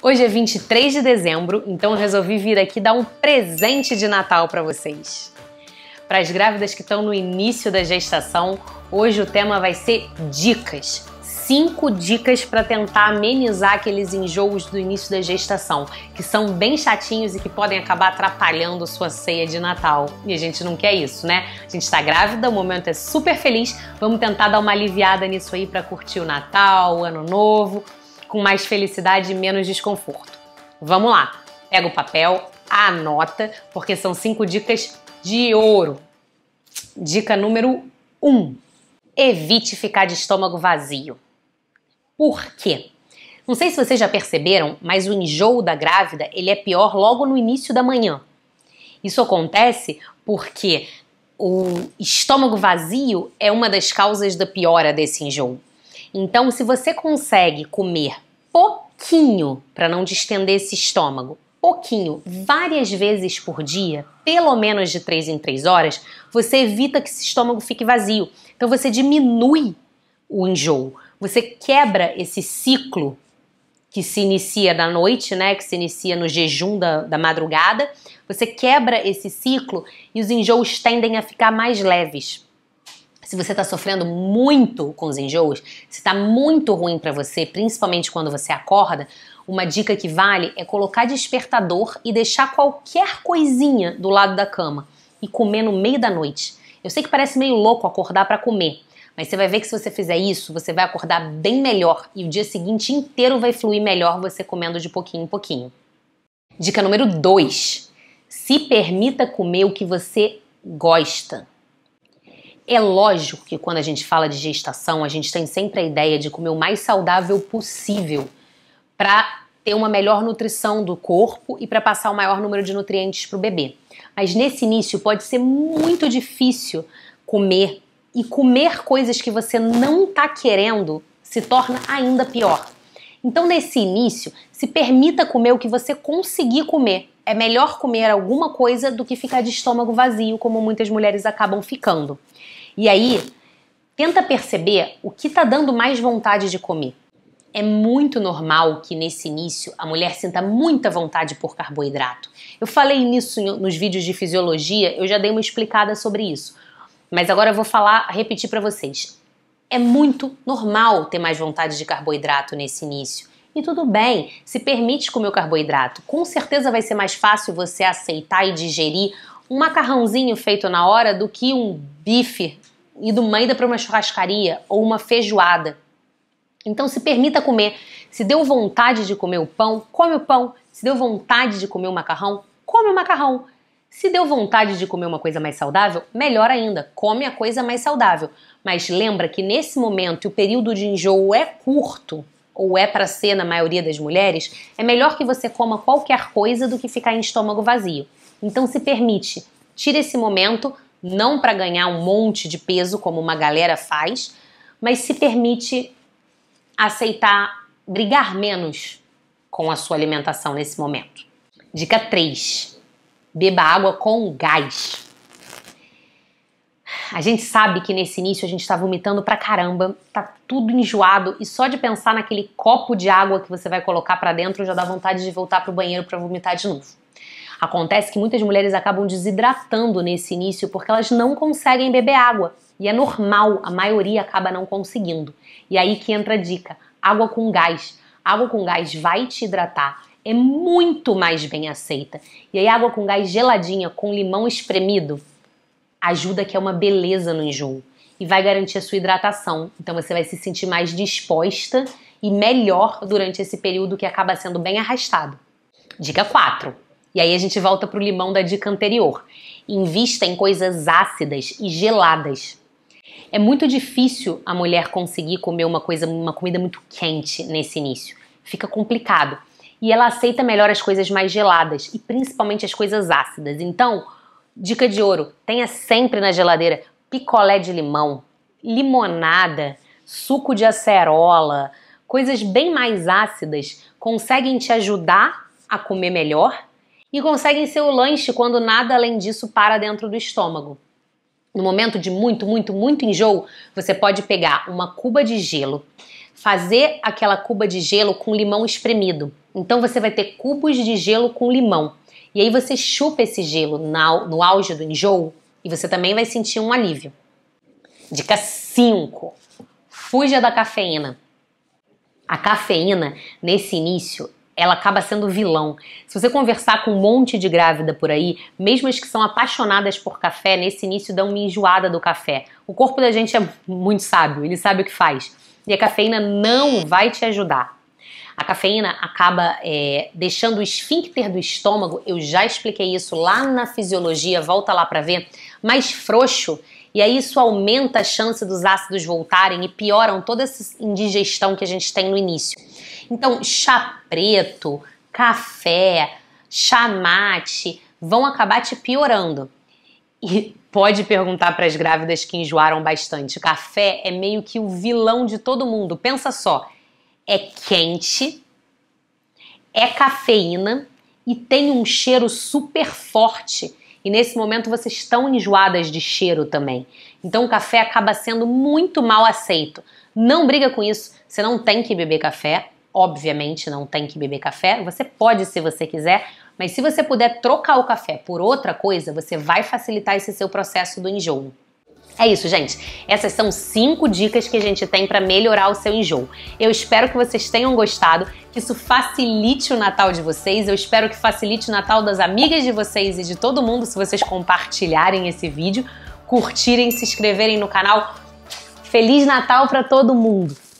Hoje é 23 de dezembro, então eu resolvi vir aqui dar um presente de Natal para vocês. Para as grávidas que estão no início da gestação, hoje o tema vai ser dicas. Cinco dicas para tentar amenizar aqueles enjoos do início da gestação, que são bem chatinhos e que podem acabar atrapalhando sua ceia de Natal. E a gente não quer isso, né? A gente está grávida, o momento é super feliz, vamos tentar dar uma aliviada nisso aí para curtir o Natal, o Ano Novo, com mais felicidade e menos desconforto. Vamos lá, pega o papel, anota, porque são cinco dicas de ouro. Dica número um, evite ficar de estômago vazio. Por quê? Não sei se vocês já perceberam, mas o enjoo da grávida ele é pior logo no início da manhã. Isso acontece porque o estômago vazio é uma das causas da piora desse enjoo. Então, se você consegue comer pouquinho para não distender esse estômago, pouquinho, várias vezes por dia, pelo menos de três em três horas, você evita que esse estômago fique vazio. Então você diminui o enjoo. Você quebra esse ciclo que se inicia na noite, né, que se inicia no jejum da, da madrugada. Você quebra esse ciclo e os enjoos tendem a ficar mais leves se você está sofrendo muito com os enjoos, se está muito ruim para você, principalmente quando você acorda, uma dica que vale é colocar despertador e deixar qualquer coisinha do lado da cama e comer no meio da noite. Eu sei que parece meio louco acordar para comer, mas você vai ver que se você fizer isso, você vai acordar bem melhor e o dia seguinte inteiro vai fluir melhor você comendo de pouquinho em pouquinho. Dica número 2: se permita comer o que você gosta. É lógico que quando a gente fala de gestação, a gente tem sempre a ideia de comer o mais saudável possível para ter uma melhor nutrição do corpo e para passar o maior número de nutrientes para o bebê. Mas nesse início pode ser muito difícil comer e comer coisas que você não está querendo se torna ainda pior. Então, nesse início, se permita comer o que você conseguir comer é melhor comer alguma coisa do que ficar de estômago vazio, como muitas mulheres acabam ficando. E aí, tenta perceber o que está dando mais vontade de comer. É muito normal que nesse início a mulher sinta muita vontade por carboidrato. Eu falei nisso nos vídeos de fisiologia, eu já dei uma explicada sobre isso. Mas agora eu vou falar, repetir para vocês. É muito normal ter mais vontade de carboidrato nesse início. E tudo bem, se permite comer o carboidrato. Com certeza vai ser mais fácil você aceitar e digerir um macarrãozinho feito na hora do que um bife ido da para uma churrascaria ou uma feijoada. Então se permita comer. Se deu vontade de comer o pão, come o pão. Se deu vontade de comer o macarrão, come o macarrão. Se deu vontade de comer uma coisa mais saudável, melhor ainda, come a coisa mais saudável. Mas lembra que nesse momento o período de enjoo é curto ou é para ser na maioria das mulheres, é melhor que você coma qualquer coisa do que ficar em estômago vazio. Então se permite, tira esse momento, não para ganhar um monte de peso como uma galera faz, mas se permite aceitar brigar menos com a sua alimentação nesse momento. Dica 3. Beba água com gás. A gente sabe que nesse início a gente tá vomitando pra caramba, tá tudo enjoado e só de pensar naquele copo de água que você vai colocar para dentro já dá vontade de voltar pro banheiro para vomitar de novo. Acontece que muitas mulheres acabam desidratando nesse início porque elas não conseguem beber água. E é normal, a maioria acaba não conseguindo. E aí que entra a dica: água com gás. Água com gás vai te hidratar, é muito mais bem aceita. E aí, água com gás geladinha, com limão espremido, ajuda que é uma beleza no enjoo e vai garantir a sua hidratação. Então você vai se sentir mais disposta e melhor durante esse período que acaba sendo bem arrastado. Dica 4. E aí a gente volta para o limão da dica anterior. Invista em coisas ácidas e geladas. É muito difícil a mulher conseguir comer uma coisa, uma comida muito quente nesse início. Fica complicado. E ela aceita melhor as coisas mais geladas e principalmente as coisas ácidas. Então, Dica de ouro: tenha sempre na geladeira picolé de limão, limonada, suco de acerola, coisas bem mais ácidas conseguem te ajudar a comer melhor e conseguem ser o lanche quando nada além disso para dentro do estômago. No momento de muito, muito, muito enjoo, você pode pegar uma cuba de gelo, fazer aquela cuba de gelo com limão espremido. Então você vai ter cubos de gelo com limão. E aí você chupa esse gelo no auge do enjoo e você também vai sentir um alívio. Dica 5. Fuja da cafeína. A cafeína, nesse início, ela acaba sendo vilão. Se você conversar com um monte de grávida por aí, mesmo as que são apaixonadas por café, nesse início dão uma enjoada do café. O corpo da gente é muito sábio, ele sabe o que faz. E a cafeína não vai te ajudar. A cafeína acaba é, deixando o esfíncter do estômago, eu já expliquei isso lá na fisiologia, volta lá para ver, mais frouxo. E aí isso aumenta a chance dos ácidos voltarem e pioram toda essa indigestão que a gente tem no início. Então, chá preto, café, chá mate vão acabar te piorando. E pode perguntar para as grávidas que enjoaram bastante. café é meio que o vilão de todo mundo. Pensa só, é quente, é cafeína e tem um cheiro super forte. E nesse momento vocês estão enjoadas de cheiro também. Então o café acaba sendo muito mal aceito. Não briga com isso, você não tem que beber café. Obviamente não tem que beber café. Você pode se você quiser, mas se você puder trocar o café por outra coisa, você vai facilitar esse seu processo do enjoo. É isso, gente. Essas são cinco dicas que a gente tem para melhorar o seu enjoo. Eu espero que vocês tenham gostado, que isso facilite o Natal de vocês. Eu espero que facilite o Natal das amigas de vocês e de todo mundo se vocês compartilharem esse vídeo, curtirem, se inscreverem no canal. Feliz Natal para todo mundo.